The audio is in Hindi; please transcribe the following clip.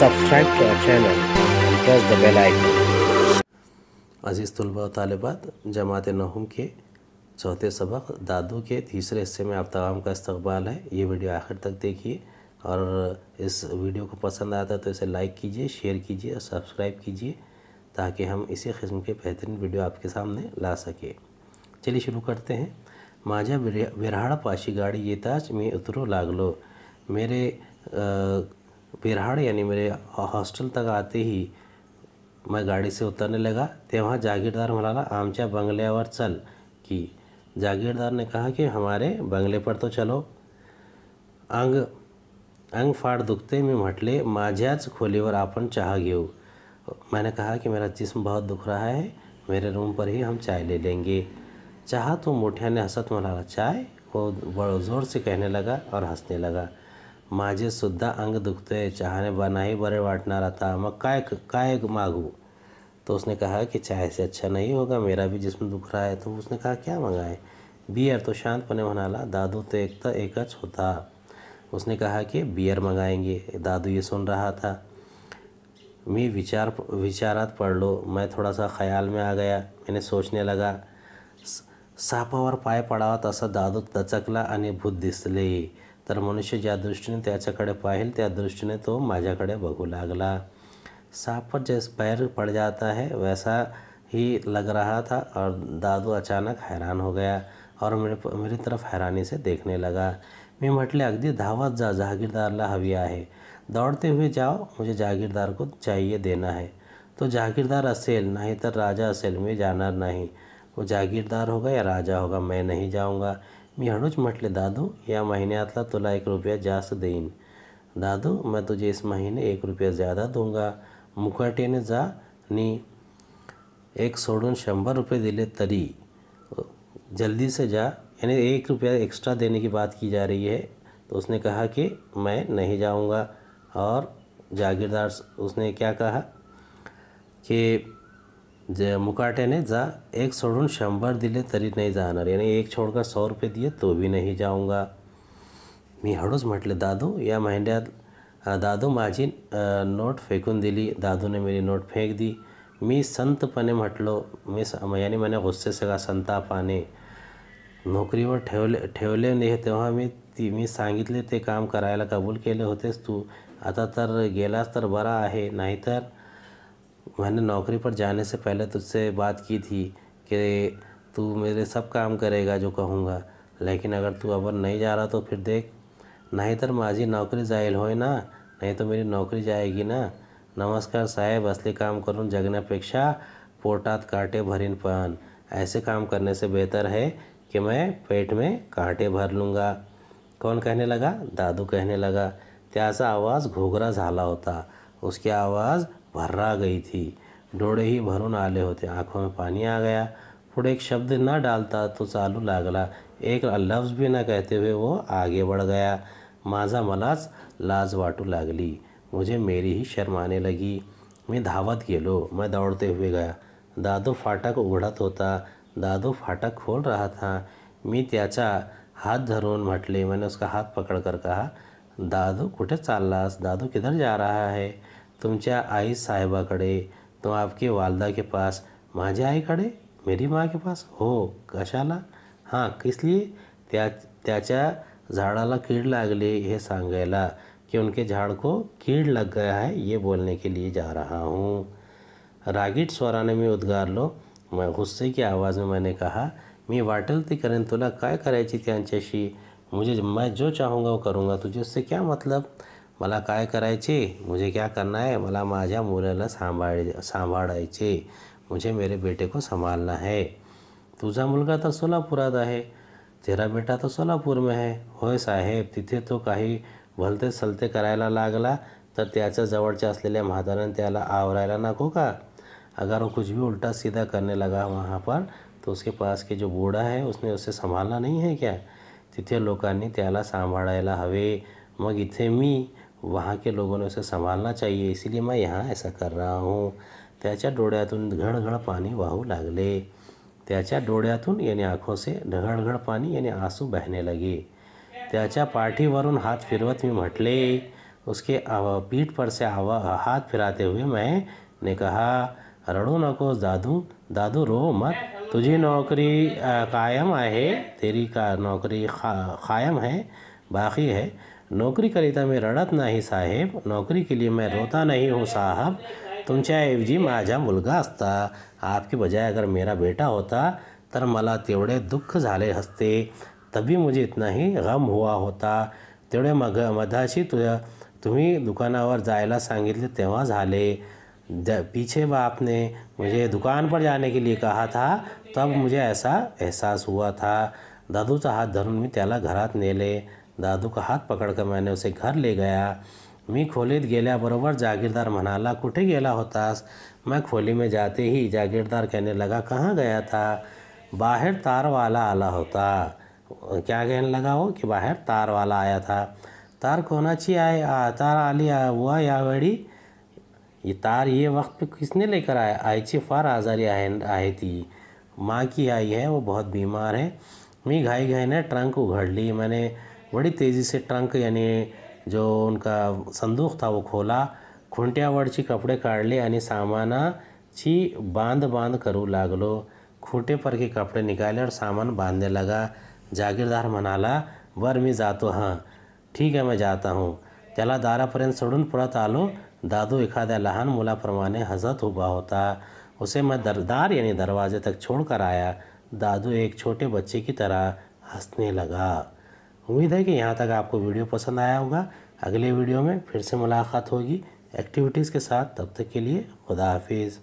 subscribe to channel and press the bell icon अजीज़ तलबा तलबात जमात नहम के चौथे सबक दादू के तीसरे हिस्से में आप तमाम का इस्तबाल है ये वीडियो आखिर तक देखिए और इस वीडियो को पसंद आता है तो इसे लाइक कीजिए शेयर कीजिए और सब्सक्राइब कीजिए ताकि हम इसी किस्म के बेहतरीन वीडियो आपके सामने ला सके चलिए शुरू करते हैं माझा विराड़ा पाशी गाड़ी ये ताज में उतरो लागलो मेरे बिरहाड़ यानी मेरे हॉस्टल तक आते ही मैं गाड़ी से उतरने लगा वहाँ जागीरदार मलाला बंगले और चल की जागीरदार ने कहा कि हमारे बंगले पर तो चलो अंग अंग फाड़ दुखते मटले म्हटले माझ्याच और आपन चाह घेऊ मैंने कहा कि मेरा जिस्म बहुत दुख रहा है मेरे रूम पर ही हम चाय ले लेंगे चाह तो मोठिया ने हंसत मलाला चाय वो बड़ों ज़ोर से कहने लगा और हंसने लगा सुधा अंग चाहने बना ही बड़े बरे रहा था मग काय काय मागू तो उसने कहा कि चाय से अच्छा नहीं होगा मेरा भी जिसम दुख रहा है तो उसने कहा क्या मंगाए बियर तो पने मनाला दादू तो एक एकता एकच होता उसने कहा कि बियर मंगाएंगे दादू ये सुन रहा था मैं विचार विचारात पढ़ लो मैं थोड़ा सा ख्याल में आ गया मैंने सोचने लगा सापावर पाय पड़ा तसा दादू तचकला आणि भूत दिसले तर मनुष्य ज्या दृष्टीने त्याच्याकडे पाहिल त्या दृष्टीने तो माझ्याकडे बघू लागला पर जैस पैर पड़ जाता है वैसा ही लग रहा था और दादू अचानक हैरान हो गया और मेरे मेरी तरफ हैरानी से देखने लगा मैं म्हटले अगदी धावत जा ला हवी आहे दौड़ते हुए जाओ मुझे जागीरदार को चाहिए देना है तो जागीरदार असेल नहीं तो राजा असेल में जाना नहीं वो जागीरदार होगा या राजा होगा मैं नहीं जाऊँगा मी हळूच मटले दादू या महीनियातला तुला एक रुपया जास्त देईन दादू मैं तुझे इस महीने एक रुपया ज़्यादा दूंगा ने जा नी एक सोडून शंभर रुपये दिले तरी जल्दी से जा यानी एक रुपया एक्स्ट्रा देने की बात की जा रही है तो उसने कहा कि मैं नहीं जाऊंगा और जागीरदार उसने क्या कहा कि जे मुकाट्याने जा एक सोडून शंभर दिले तरी नाही जाणार याने एक छोडका सौ रुपये दिये तो भी नाही जाऊंगा मी हळूच म्हटले दादू या महिन्यात दादू माझी नोट फेकून दिली दादूने मेरी नोट फेक दी मी संतपणे म्हटलो मी याने मला गुस्से सगळा संतापाने नोकरीवर ठेवले ठेवले नाही तेव्हा मी ती मी सांगितले ते काम करायला कबूल केले होतेस तू आता तर गेलास तर बरा आहे नाहीतर मैंने नौकरी पर जाने से पहले तुझसे बात की थी कि तू मेरे सब काम करेगा जो कहूँगा लेकिन अगर तू अब नहीं जा रहा तो फिर देख नहीं तो माजी नौकरी जाहिल हो ना नहीं तो मेरी नौकरी जाएगी ना नमस्कार साहेब असली काम करूँ जगने अपेक्षा पोटात कांटे भरीन पान ऐसे काम करने से बेहतर है कि मैं पेट में कांटे भर लूँगा कौन कहने लगा दादू कहने लगा त्यासा आवाज़ घोघरा झाला होता उसकी आवाज़ भर्रा गई थी डोड़े ही भरून आले होते आंखों में पानी आ गया पुढे एक शब्द ना डालता तो चालू लागला एक लफ्ज भी ना कहते हुए वो आगे बढ़ गया माजा मलाज लाज वाटू लागली मुझे मेरी ही शर्माने लगी मैं धावत गेलो मैं दौड़ते हुए गया दादू फाटक उघडत होता दादू फाटक खोल रहा था मी त्याचा हाथ धरून मटले मैंने उसका हाथ पकड़ कर कहा दादू कुठे चाललास दादू किधर जा रहा है तुम्हार आई साहेबाकडे तो आपके वालदा के पास आई कड़े मेरी माँ के पास हो कशाला हाँ किस लिए झाडाला कीड लागली ये संगाला कि उनके झाड़ को कीड़ लग गया है ये बोलने के लिए जा रहा हूँ रागीट स्वराने मी उद्गार लो मैं गुस्से की आवाज़ में मैंने कहा मैं वाटल ती करें तुला काय कराएगी त्यांच्याशी मुझे मैं जो चाहूँगा वो करूँगा तुझे उससे क्या मतलब मला काय करायचे मुझे क्या करना है मला माझ्या मुलाला सांभाळ सांभाळायचे मुझे मेरे बेटे को संभालना है तुझा मुलगा तर सोलापुरात आहे तेरा बेटा तर सोलापूर में है होय साहेब तिथे तो काही भलते सलते करायला लागला तर त्याच्या जवळच्या असलेल्या म्हाताऱ्याने त्याला आवरायला नको का अगर वो कुछ भी उल्टा सीधा करने लगा वहाँ पर तो उसके पास के जो बूढ़ा है उसने उसे संभालना नहीं है क्या तिथे लोकांनी त्याला सांभाळायला हवे मग इथे मी वहाँ के लोगों ने उसे संभालना चाहिए इसीलिए मैं यहाँ ऐसा कर रहा हूँ त्याच्या घड़ घडघड पानी वाहू लागले त्याचा डोळ्यातून यानी आँखों से घड़ पानी यानी आंसू बहने लगे त्याचा पार्टी वरुण हाथ फिरवत में मटले उसके पीठ पर से आवा हाथ फिराते हुए मैं ने कहा रड़ो नको दादू दादू रो मत तुझी नौकरी कायम है तेरी का नौकरी खा, कायम है बाकी है नौकरी करीता मैं रडत नहीं साहेब नौकरी के लिए मैं रोता नहीं हूँ साहब ऐवजी माझा मुलगा असता आपके बजाय अगर मेरा बेटा होता तर माला तेवड़े दुख जाले असते तभी मुझे इतना ही गम हुआ होता तेवड़े मग मधाशी तु तुम्हें दुकाना जायला सांगितले संगित झाले पीछे बाप ने मुझे दुकान पर जाने के लिए कहा था तब मुझे ऐसा एहसास हुआ था दादूचा हाथ धरून मैं त्याला घर नेले दादू का पकड़ पकडकर मैंने उसे घर ले गया मी खोलीत गेल्याबरोबर जागीरदार मनाला कुठे गेला होतास मैं खोली में जाते ही जागीरदार कहने लगा कहाँ गया था बाहर तार वाला आला होता क्या कहने लगा वो कि बाहर तार वाला आया था तार आए आ, तार आली हुआ यावेळी ये तार ये वक्त पे किसने लेकर आया ची फार आजारी आहे आहे थी माँ की आई है वो बहुत बीमार है मी घाई घाई ने ट्रंक उघड़ ली मैंने बड़ी तेज़ी से ट्रंक यानी जो उनका संदूक था वो खोला खुंट्यावरची कपडे ले यानी सामान ची बांध बांध करू लागलो के कपडे निकाले और सामान बांधने लगा जागीरदार मनाला बरं जा जातो हाँ ठीक है मैं जाता हूँ दारा दारापर्यंत सोडून परत आलो दादू एखाद्या लहान फरमाने हजत हुआ होता उसे मैं दरदार यानी दरवाजे तक छोड़ कर आया दादू एक छोटे बच्चे की तरह हंसने लगा उम्मीद है कि यहाँ तक आपको वीडियो पसंद आया होगा अगले वीडियो में फिर से मुलाकात होगी एक्टिविटीज़ के साथ तब तक के लिए खुदा हाफिज़